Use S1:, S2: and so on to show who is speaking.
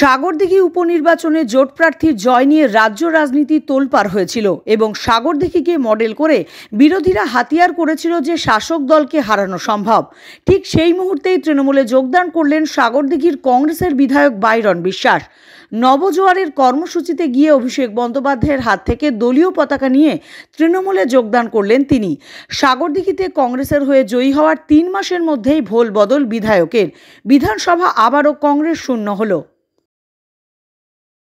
S1: সাগরদিঘি উপনির্বাচনে জোট প্রার্থীর জয় নিয়ে রাজ্য রাজনীতি তোলপার হয়েছিল এবং সাগরদিঘিকে মডেল করে বিরোধীরা হাতিয়ার করেছিল যে শাসক দলকে হারানো সম্ভব ঠিক সেই মুহূর্তেই তৃণমূলে যোগদান করলেন সাগরদিঘির কংগ্রেসের বিধায়ক বাইরন বিশ্বাস নবজোয়ারের কর্মসূচিতে গিয়ে অভিষেক বন্দ্যোপাধ্যায়ের হাত থেকে দলীয় পতাকা নিয়ে তৃণমূলে যোগদান করলেন তিনি সাগরদিঘিতে কংগ্রেসের হয়ে জয়ী হওয়ার তিন মাসের মধ্যেই ভোল বদল বিধায়কের বিধানসভা আবারও কংগ্রেস শূন্য হলো